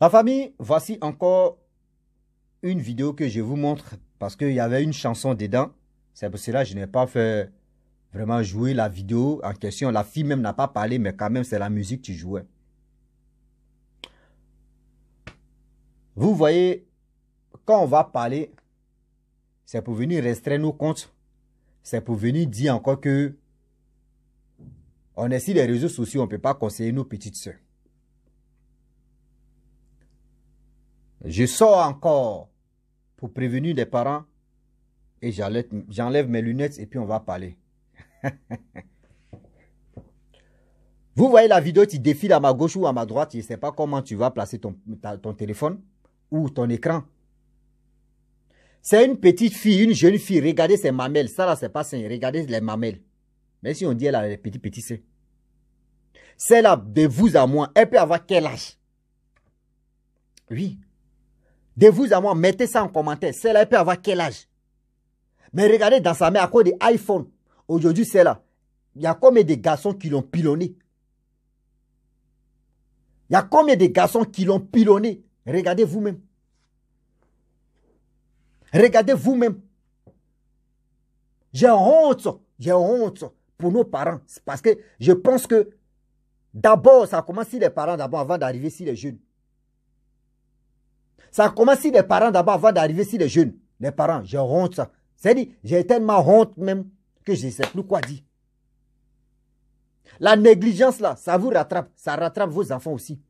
Ma famille, voici encore une vidéo que je vous montre parce qu'il y avait une chanson dedans. C'est pour cela que je n'ai pas fait vraiment jouer la vidéo en question. La fille même n'a pas parlé, mais quand même, c'est la musique qui jouait. Vous voyez, quand on va parler, c'est pour venir restreindre nos comptes. C'est pour venir dire encore que on est sur les réseaux sociaux, on ne peut pas conseiller nos petites soeurs. Je sors encore pour prévenir les parents et j'enlève mes lunettes et puis on va parler. Vous voyez la vidéo, qui défile à ma gauche ou à ma droite, je ne sais pas comment tu vas placer ton, téléphone ou ton écran. C'est une petite fille, une jeune fille, regardez ses mamelles, ça là c'est pas sain, regardez les mamelles. Mais si on dit elle a les petits petits seins. Celle-là, de vous à moi, elle peut avoir quel âge Oui, de vous à moi, mettez ça en commentaire. Celle-là, elle peut avoir quel âge Mais regardez dans sa main, à cause des iPhones, aujourd'hui, celle-là, il y a combien de garçons qui l'ont pilonné Il y a combien de garçons qui l'ont pilonné Regardez vous-même. Regardez vous-même. J'ai honte, j'ai honte pour nos parents. Parce que je pense que d'abord, ça commence si les parents, d'abord, avant d'arriver si les jeunes. Ça commence si les parents d'abord avant d'arriver, si les jeunes, les parents, j'ai honte ça. cest dit, j'ai tellement honte même que je ne sais plus quoi dire. La négligence là, ça vous rattrape, ça rattrape vos enfants aussi.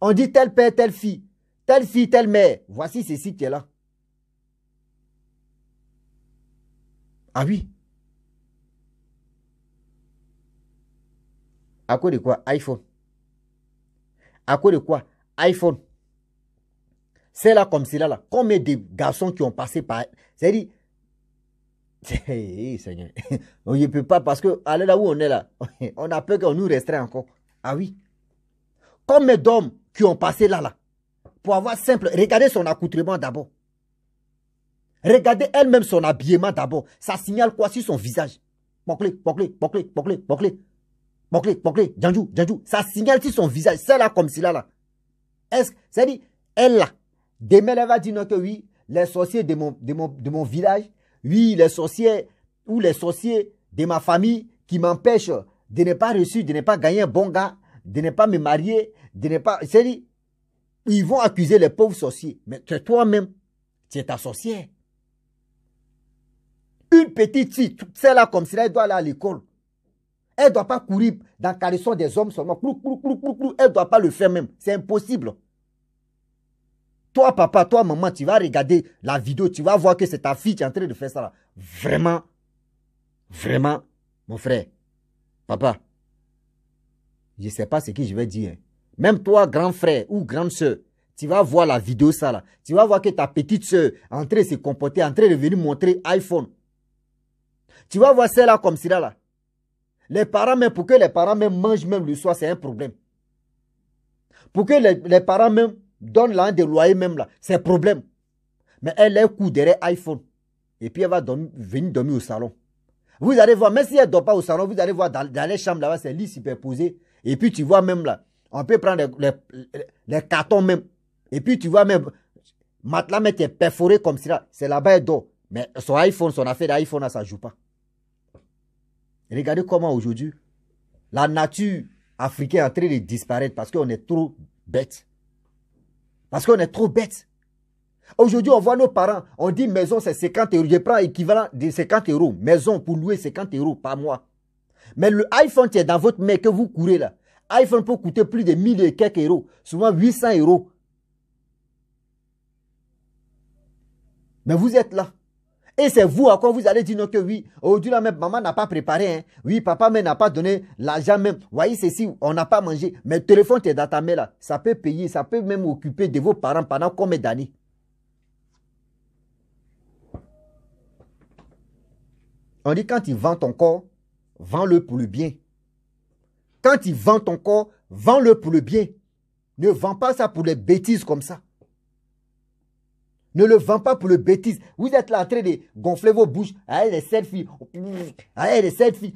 On dit tel père, telle fille, telle fille, telle mère. Voici ceci qui est là. Ah oui. À quoi de quoi iPhone. À quoi de quoi iPhone. C'est là comme cela là. Combien de garçons qui ont passé par. C'est-à-dire. Seigneur. on ne peut pas parce que, allez là où on est là, on a peur qu'on nous restreint encore. Ah oui. Combien d'hommes qui ont passé là, là, pour avoir simple. Regardez son accoutrement d'abord. Regardez elle-même son habillement d'abord. Ça signale quoi sur son visage Boclé, boclé, boclé, boclé, boclé. Boclé, boclé, Djanjou, Djanjou. Ça signale sur son visage. C'est là comme cela là. Est-ce, c'est dit, elle là, Demain, va va non que oui, les sorciers de mon, village, oui, les sorciers ou les sorciers de ma famille qui m'empêchent de ne pas réussir, de ne pas gagner un bon gars, de ne pas me marier, de ne pas. cest ils vont accuser les pauvres sorciers. Mais toi-même, tu es ta sorcière. Une petite fille, celle-là, comme cela, elle doit aller à l'école. Elle ne doit pas courir dans le caresson des hommes seulement. Elle ne doit pas le faire même. C'est impossible. Toi, papa, toi, maman, tu vas regarder la vidéo, tu vas voir que c'est ta fille qui est en train de faire ça. Là. Vraiment, vraiment, mon frère, papa, je ne sais pas ce que je vais dire. Hein. Même toi, grand frère ou grande sœur, tu vas voir la vidéo, ça là. Tu vas voir que ta petite soeur est en train de se comporter, en train de venir montrer iPhone. Tu vas voir celle-là comme cela là. Les parents, même pour que les parents même mangent même le soir, c'est un problème. Pour que les, les parents même donne un des loyers même là, c'est problème. Mais elle est coup derrière iPhone. Et puis elle va venir dormir au salon. Vous allez voir, même si elle ne dort pas au salon, vous allez voir dans, les chambres là-bas, c'est lit superposé. Et puis tu vois même là, on peut prendre les, cartons même. Et puis tu vois même, matelas est perforé comme ça. C'est là-bas elle dort. Mais son iPhone, son affaire d'iPhone, ça ne joue pas. Regardez comment aujourd'hui, la nature africaine est en train de disparaître parce qu'on est trop bête. Parce qu'on est trop bête. Aujourd'hui, on voit nos parents, on dit maison, c'est 50 euros. Je prends l'équivalent de 50 euros. Maison pour louer 50 euros par mois. Mais le iPhone qui est dans votre main que vous courez là, iPhone peut coûter plus de 1000 et quelques euros, souvent 800 euros. Mais vous êtes là. Et c'est vous à quoi vous allez dire non que oui, aujourd'hui là même, maman n'a pas préparé, hein. oui, papa même n'a pas donné l'argent même. Voyez ceci, on n'a pas mangé. Mais le téléphone t'es dans ta main là, ça peut payer, ça peut même occuper de vos parents pendant combien d'années On dit quand il vend ton corps, vends-le pour le bien. Quand il vend ton corps, vends-le pour le bien. Ne vends pas ça pour les bêtises comme ça. Ne le vends pas pour le bêtise. Vous êtes là en train de gonfler vos bouches. Allez les selfies. Allez les selfies.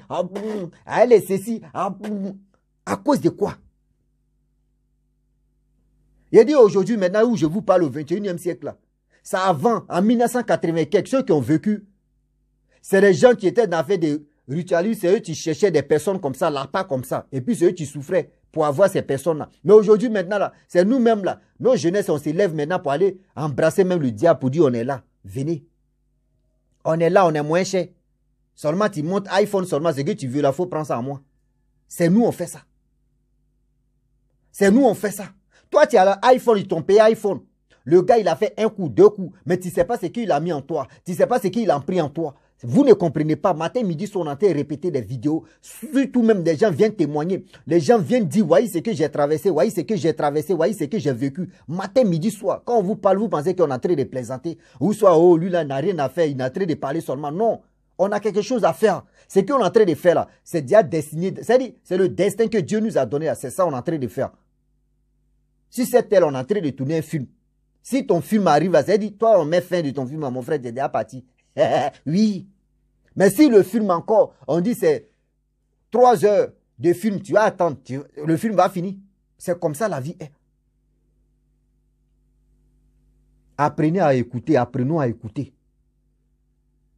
Allez les ceci. À cause de quoi Il y a dit aujourd'hui, maintenant où je vous parle au 21e siècle, là, ça avant, en 1980 ceux qui ont vécu, c'est les gens qui étaient dans la fête de c'est eux qui cherchaient des personnes comme ça, là, pas comme ça. Et puis c'est eux qui souffraient pour avoir ces personnes-là. Mais aujourd'hui, maintenant, là, c'est nous-mêmes, là, nos jeunesses, on s'élève maintenant pour aller embrasser même le diable pour dire on est là, venez. On est là, on est moins cher. Seulement, tu montes iPhone, seulement, ce que tu veux, la faut prendre ça à moi. C'est nous, on fait ça. C'est nous, on fait ça. Toi, tu as l'iPhone, ils t'ont payé iPhone. Le gars, il a fait un coup, deux coups, mais tu sais pas ce qu'il a mis en toi. Tu sais pas ce qu'il a pris en toi. Vous ne comprenez pas. Matin, midi, soir, on de répéter des vidéos. Surtout même des gens viennent témoigner. Les gens viennent dire, voyez ce que j'ai traversé, voyez ce que j'ai traversé, voyez ce que j'ai vécu. Matin, midi, soir. Quand on vous parle, vous pensez qu'on est en train de plaisanter. Ou soit, oh, lui là n'a rien à faire, il est en train de parler seulement. Non. On a quelque chose à faire. Ce qu'on est en train de faire là, c'est déjà destiné. C'est-à-dire, c'est le destin que Dieu nous a donné. C'est ça qu'on est en train de faire. Si c'est tel, on est en train de tourner un film. Si ton film arrive c'est-à-dire, toi, on met fin de ton film, mon frère, t'es déjà parti. oui. Mais si le film encore, on dit c'est trois heures de film, tu vas attendre, le film va finir. C'est comme ça la vie est. Apprenez à écouter, apprenons à écouter,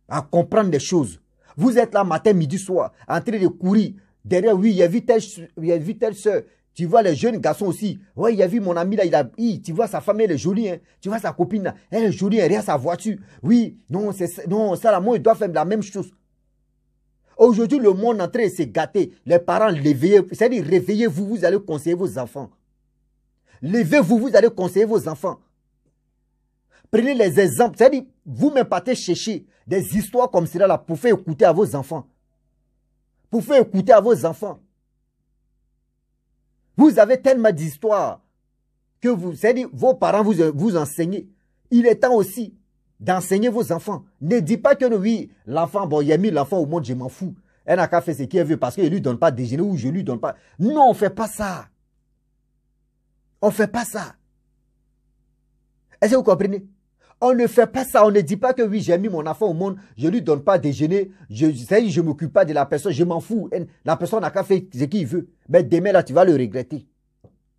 à comprendre des choses. Vous êtes là matin, midi, soir, en train de courir derrière, oui, il y a vite il y a telle soeur, tu vois les jeunes garçons aussi. Ouais, il y a vu mon ami là, il a, tu vois sa femme, elle est jolie, hein. Tu vois sa copine là, elle est jolie, elle a sa voiture. Oui, non, c'est, non, ça la moi, il doit faire la même chose. Aujourd'hui, le monde en train de se gâter. Les parents, c'est-à-dire, réveillez-vous, vous allez conseiller vos enfants. Levez-vous, vous allez conseiller vos enfants. Prenez les exemples, c'est-à-dire, vous-même partez chercher des histoires comme cela là pour faire écouter à vos enfants. Pour faire écouter à vos enfants. Vous avez tellement d'histoires que vous, c'est-à-dire vos parents vous, vous enseignez. Il est temps aussi d'enseigner vos enfants. Ne dis pas que oui, l'enfant, bon, il a mis l'enfant au monde, je m'en fous. Elle n'a qu'à faire ce qu'elle veut parce qu'elle ne lui donne pas déjeuner ou je ne lui donne pas. Non, on ne fait pas ça. On ne fait pas ça. Est-ce que vous comprenez on ne fait pas ça. On ne dit pas que oui, j'ai mis mon enfant au monde, je lui donne pas déjeuner, je ne je m'occupe pas de la personne, je m'en fous. La personne n'a qu'à faire ce qu'il veut. Mais demain, là, tu vas le regretter.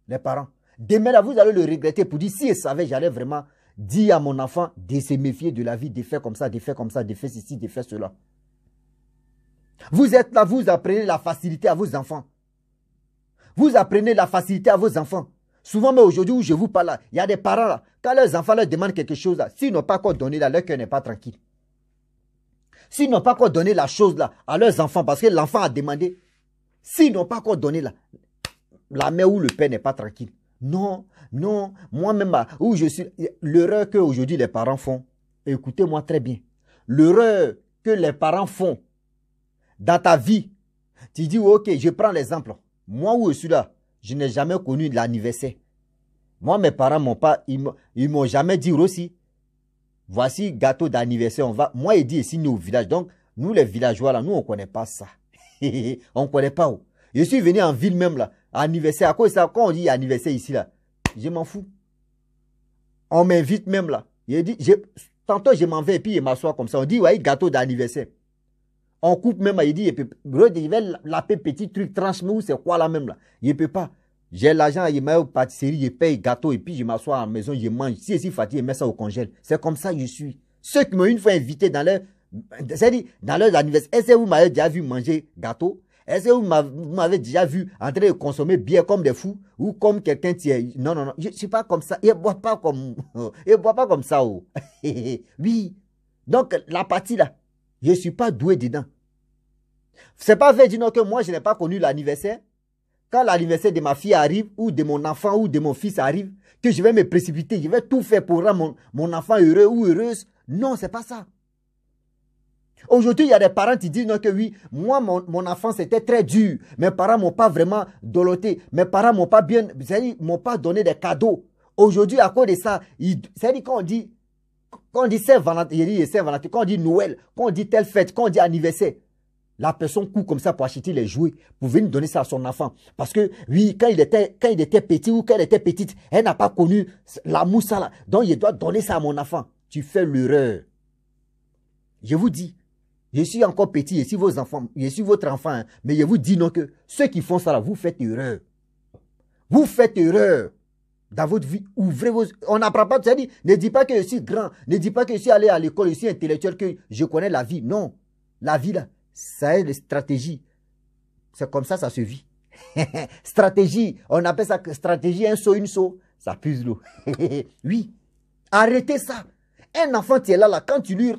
Les parents. Demain, là, vous allez le regretter pour dire si je savait, j'allais vraiment dire à mon enfant de se méfier de la vie, de faire comme ça, de faire comme ça, de faire ceci, de faire cela. Vous êtes là, vous apprenez la facilité à vos enfants. Vous apprenez la facilité à vos enfants. Souvent, mais aujourd'hui où je vous parle, il y a des parents là, quand leurs enfants leur demandent quelque chose là, s'ils n'ont pas encore donné là, leur cœur n'est pas tranquille. S'ils n'ont pas encore donné la chose là à leurs enfants, parce que l'enfant a demandé, s'ils n'ont pas encore donné là, la mère ou le père n'est pas tranquille. Non, non, moi-même, ah, où je suis, l'erreur que aujourd'hui les parents font, écoutez-moi très bien, l'erreur que les parents font dans ta vie, tu dis, ok, je prends l'exemple, moi où je suis là, je n'ai jamais connu l'anniversaire. Moi, mes parents pas, ils, m'ont jamais dit aussi. Voici gâteau d'anniversaire, on va. Moi, il dit ici, nous au village. Donc, nous, les villageois, là, nous, on connaît pas ça. on connaît pas. où. Oh. Je suis venu en ville même, là. Anniversaire. À quoi ça, quand on dit anniversaire ici, là, je m'en fous. On m'invite même, là. Il dit, tantôt, je m'en vais et puis je m'assois comme ça. On dit, ouais, gâteau d'anniversaire. On coupe même, il dit, il peut, il laper petit truc, tranche-moi, c'est quoi là même là Il ne peut pas. J'ai l'argent, il m'a au pâtisserie, je paye gâteau et puis je m'assois à la maison, je mange. Si je suis je mets ça au congèle. C'est comme ça que je suis. Ceux qui m'ont une fois invité dans leur, c'est-à-dire, dans leur anniversaire, est-ce que vous m'avez déjà vu manger gâteau Est-ce que vous m'avez déjà vu entrer et consommer bien comme des fous ou comme quelqu'un qui est... Non, non, non, je ne suis pas comme ça. Ils ne boivent pas comme, pas comme ça. Oh. oui. Donc, la partie là, je ne suis pas doué dedans. C'est pas vrai, dire que moi, je n'ai pas connu l'anniversaire. Quand l'anniversaire de ma fille arrive, ou de mon enfant, ou de mon fils arrive, que je vais me précipiter, je vais tout faire pour rendre mon, enfant heureux ou heureuse. Non, c'est pas ça. Aujourd'hui, il y a des parents qui disent non, que oui, moi, mon, enfant, c'était très dur. Mes parents m'ont pas vraiment doloté. Mes parents m'ont pas bien, m'ont pas donné des cadeaux. Aujourd'hui, à cause de ça, c'est-à-dire qu'on dit, quand on dit Saint-Valentin, quand on dit Noël, quand on dit telle fête, quand on dit anniversaire, la personne court comme ça pour acheter les jouets, pour venir donner ça à son enfant. Parce que, oui, quand il était, quand il était petit ou quand était petite, elle n'a pas connu la ça là. Donc, il doit donner ça à mon enfant. Tu fais l'erreur. Je vous dis, je suis encore petit, je suis vos enfants, je suis votre enfant, hein. mais je vous dis non que ceux qui font ça là, vous faites erreur. Vous faites erreur dans votre vie, ouvrez vos... On n'apprend pas, tu à ne dis pas que je suis grand, ne dis pas que je suis allé à l'école, je suis intellectuel, que je connais la vie. Non, la vie, là, ça est les stratégies. C'est comme ça, ça se vit. stratégie, on appelle ça stratégie, un saut, une saut. Ça puse l'eau. oui, arrêtez ça. Un enfant, tu es là, là, quand tu lui...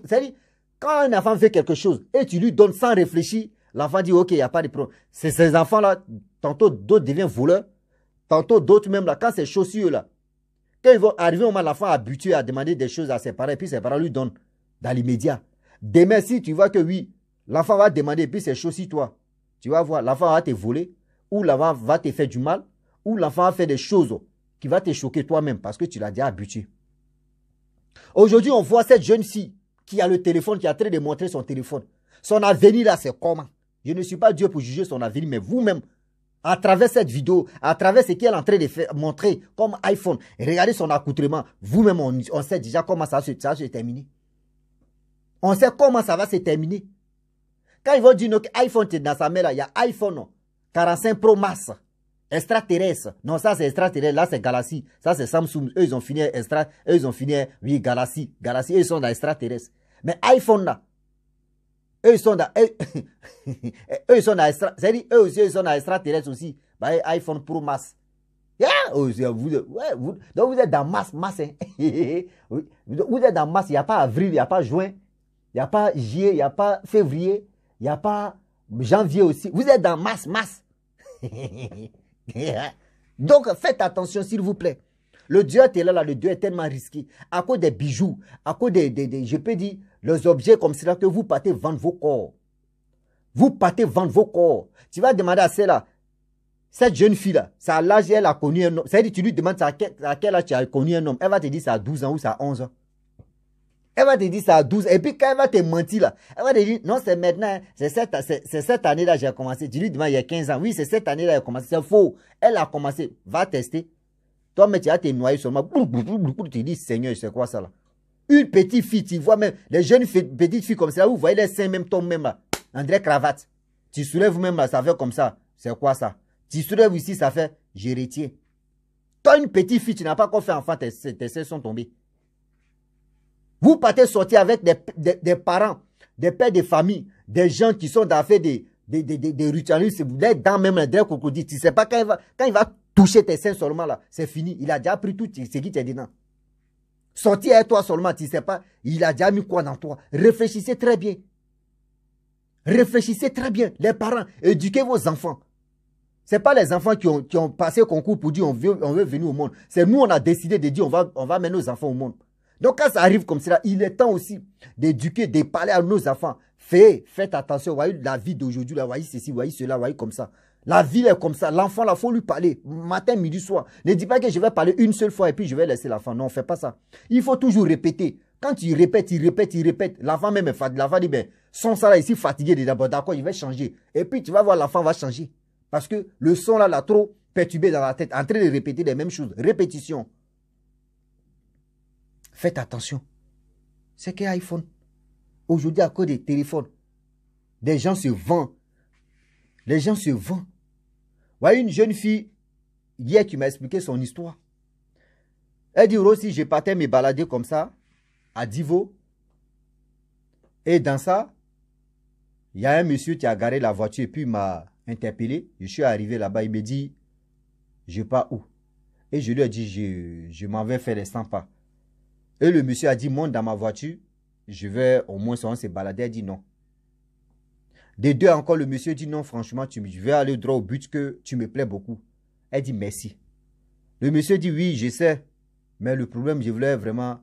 quand un enfant fait quelque chose et tu lui donnes sans réfléchir, l'enfant dit, OK, il n'y a pas de problème. ces enfants-là, tantôt d'autres deviennent voleurs, Tantôt d'autres même là, quand ces chaussures là, quand ils vont arriver au moment, l'enfant habitué à demander des choses à ses parents, et puis ses parents lui donnent dans l'immédiat. Demain, si tu vois que oui, l'enfant va demander, et puis ses chaussures toi, tu vas voir, l'enfant va te voler, ou l'enfant va te faire du mal, ou l'enfant va faire des choses qui vont te choquer toi-même parce que tu l'as déjà habitué. Aujourd'hui, on voit cette jeune fille qui a le téléphone, qui a train de montrer son téléphone. Son avenir là, c'est comment Je ne suis pas Dieu pour juger son avenir, mais vous-même, à travers cette vidéo, à travers ce qu'elle est en train de montrer comme iPhone, regardez son accoutrement. Vous-même, on, sait déjà comment ça, ça va se terminer. On sait comment ça va se terminer. Quand ils vont dire que iPhone es dans sa main, là, il y a iPhone 45 Pro Max, extraterrestre. Non, ça c'est extraterrestre, là c'est Galaxy. Ça c'est Samsung. Eux, ils ont fini extra, eux, ils ont fini, oui, Galaxy. Galaxy, eux, ils sont dans extraterrestre. Mais iPhone, là, eux, ils sont dans, cest à eux aussi, ils sont dans aussi. Bah, iPhone Pro Mass. Hein, vous, donc vous êtes dans masse, masse. Hein. vous êtes dans masse, il n'y a pas avril, il n'y a pas juin, il n'y a pas juillet, il n'y a pas février, il n'y a pas janvier aussi. Vous êtes dans masse, masse. donc faites attention s'il vous plaît. Le dieu est là, là, le dieu est tellement risqué. À cause des bijoux, à cause des, je peux dire, les objets comme cela que vous partez vendre vos corps. Vous partez vendre vos corps. Tu vas demander à celle-là, cette jeune fille-là, ça a l'âge, elle a connu un homme. C'est-à-dire, tu lui demandes à quel, à âge tu as connu un homme. Elle va te dire ça à 12 ans ou ça a 11 ans. Elle va te dire ça à 12. ans. Et puis quand elle va te mentir là, elle va te dire non, c'est maintenant, hein. c'est cette, cette année-là j'ai commencé. Tu lui demandes il y a 15 ans. Oui, c'est cette année-là j'ai commencé. C'est faux. Elle a commencé. Va tester. Toi, mais tu as tes seulement. Tu dis, Seigneur, c'est quoi ça là Une petite fille, tu vois même, les jeunes petites filles comme ça, vous voyez les seins même tombent même là. André cravate. Tu soulèves même là, ça fait comme ça. C'est quoi ça Tu soulèves ici, ça fait j'héritier. Toi, une petite fille, tu n'as pas encore fait enfant, tes, tes seins sont tombés. Vous partez sortir avec des, parents, des pères de famille, des gens qui sont dans des, des, des, des, des ritualistes, les dans même, André crocodiles. Tu ne sais pas quand il va toucher tes seins seulement là, c'est fini. Il a déjà pris tout ce qui t'a dedans. Sortir à toi seulement, tu ne sais pas, il a déjà mis quoi dans toi. Réfléchissez très bien. Réfléchissez très bien. Les parents, éduquez vos enfants. Ce n'est pas les enfants qui ont, passé au concours pour dire on veut, on veut venir au monde. C'est nous, on a décidé de dire on va, on va nos enfants au monde. Donc quand ça arrive comme cela, il est temps aussi d'éduquer, de parler à nos enfants. Faites, faites attention, voyez la vie d'aujourd'hui, voyez ceci, voyez cela, voyez comme ça. La ville est comme ça. L'enfant, il faut lui parler matin, midi, soir. Ne dis pas que je vais parler une seule fois et puis je vais laisser l'enfant. Non, fait pas ça. Il faut toujours répéter. Quand il répète, il répète, il répète, l'enfant même est fatigué. L'enfant dit, ben, son ça là ici fatigué d'abord. D'accord, il va changer. Et puis tu vas voir, l'enfant va changer. Parce que le son là l'a trop perturbé dans la tête, en train de répéter les mêmes choses. Répétition. Faites attention. C'est que iPhone. Aujourd'hui, à cause des téléphones, des gens se vendent. Les gens se vendent une jeune fille, hier qui m'a expliqué son histoire. Elle dit aussi, je partais me balader comme ça, à Divo. Et dans ça, il y a un monsieur qui a garé la voiture et puis m'a interpellé. Je suis arrivé là-bas, il me dit, je pas où Et je lui ai dit, je, m'en vais faire les 100 pas. Et le monsieur a dit, monte dans ma voiture, je vais au moins se balader. Elle dit non. Des deux encore, le monsieur dit non, franchement, tu je vais aller droit au but que tu me plais beaucoup. Elle dit merci. Le monsieur dit oui, je sais. Mais le problème, je voulais vraiment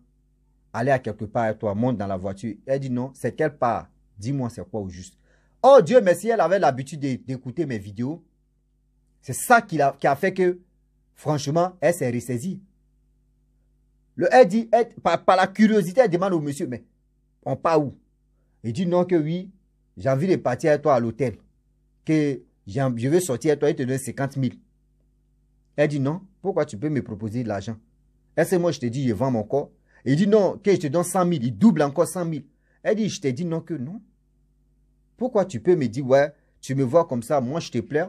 aller à quelque part avec toi, monte dans la voiture. Elle dit non, c'est quelle part Dis-moi, c'est quoi au juste Oh Dieu, merci. » elle avait l'habitude d'écouter mes vidéos, c'est ça qui a, a, fait que, franchement, elle s'est ressaisie. Le, elle dit, par, par, la curiosité, elle demande au monsieur, mais on part où Il dit non que oui, j'ai envie de partir avec toi à l'hôtel, que je veux sortir avec toi et te donner 50 000. Elle dit non, pourquoi tu peux me proposer de l'argent Est-ce que moi je te dis je vends mon corps Il dit non, que je te donne 100 000, il double encore 100 000. Elle dit je t'ai dit non que non. Pourquoi tu peux me dire ouais, tu me vois comme ça, moi je te plais.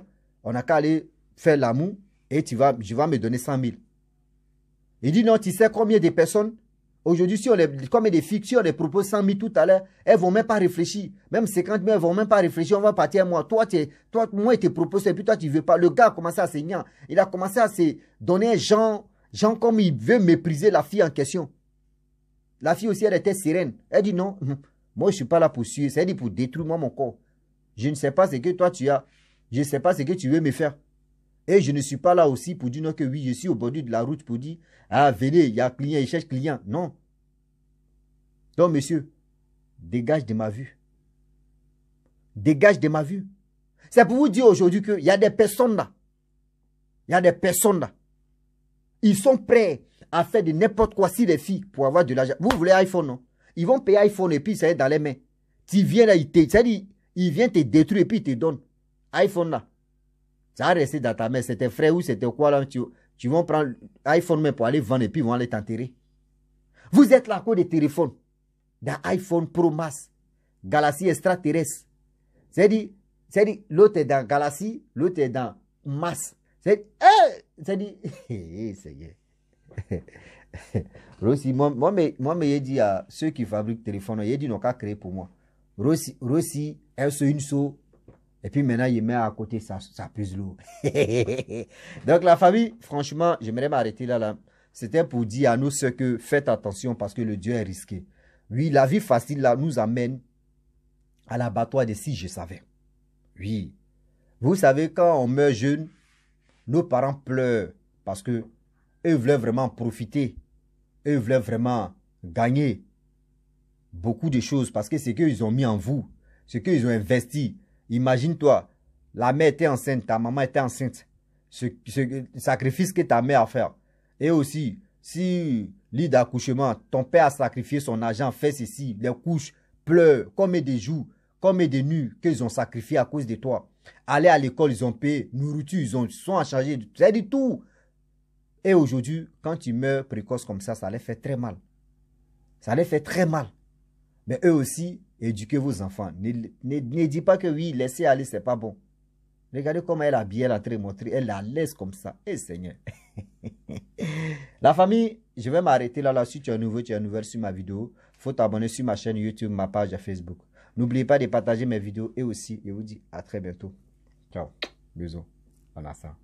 on a qu'à aller faire l'amour et tu vas, je vais me donner 100 000. Il dit non, tu sais combien de personnes Aujourd'hui, si on les, comme des fictions, on les propose 100 000 tout à l'heure, elles ne vont même pas réfléchir. Même 50 000, elles vont même pas réfléchir. On va partir à moi. Toi, es, toi, moi, te propose et puis toi, tu veux pas. Le gars a commencé à saigner. Il a commencé à se donner Jean genre, comme il veut mépriser la fille en question. La fille aussi, elle était sereine. Elle dit non, hum, moi, je ne suis pas là pour suivre. Elle dit pour détruire moi mon corps. Je ne sais pas ce que toi tu as. Je ne sais pas ce que tu veux me faire. Et je ne suis pas là aussi pour dire non que oui, je suis au bord de la route pour dire Ah, venez, il y a client, il cherche client. Non. Donc, monsieur, dégage de ma vue. Dégage de ma vue. C'est pour vous dire aujourd'hui qu'il y a des personnes là. Il y a des personnes là. Ils sont prêts à faire de n'importe quoi si les filles pour avoir de l'argent. Vous voulez iPhone, non Ils vont payer iPhone et puis ça est dans les mains. Tu viens là, ils te, ils viennent te détruire et puis ils te donnent. iPhone là. Ça a resté dans ta main. C'était frais ou c'était quoi là tu, tu vas prendre iPhone pour aller vendre et puis ils vont aller t'enterrer. Vous êtes là quoi des téléphones. Dans iPhone Pro Max, Galaxy extraterrestre. cest dit. cest dit. l'autre est dans Galaxy, l'autre est dans Mass. cest à cest dit. C'est Rossi, moi, moi, moi, moi, dit à ceux qui fabriquent téléphone, il dit n'ont qu'à créer pour moi. Rossi, Rossi, elle se une so, et puis maintenant, il met à côté sa, puce lourde. Donc la famille, franchement, j'aimerais m'arrêter là. là. C'était pour dire à nous ce que faites attention parce que le Dieu est risqué. Oui, la vie facile là nous amène à l'abattoir de si je savais. Oui. Vous savez, quand on meurt jeune, nos parents pleurent parce que eux vraiment profiter. Eux voulaient vraiment gagner beaucoup de choses parce que ce qu'ils ont mis en vous, ce qu'ils ont investi, Imagine-toi, la mère était enceinte, ta maman était enceinte. Ce, sacrifice que ta mère a fait. Et aussi, si lit d'accouchement, ton père a sacrifié son argent, fait ceci, les couches, pleure, comme des joues, comme des nuits qu'ils ont sacrifié à cause de toi. Aller à l'école, ils ont payé, nourriture, ils ont, sont à changer, c'est du tout. Et aujourd'hui, quand tu meurs précoce comme ça, ça les fait très mal. Ça les fait très mal. Mais eux aussi, éduquez vos enfants. Ne, ne, dites pas que oui, laissez aller, c'est pas bon. Regardez comment elle a bien la très Elle la laisse comme ça. Eh Seigneur. la famille, je vais m'arrêter là, là. Si tu es nouveau, tu es nouvelle sur ma vidéo, faut t'abonner sur ma chaîne YouTube, ma page Facebook. N'oubliez pas de partager mes vidéos et aussi, je vous dis à très bientôt. Ciao. Bisous. On a ça.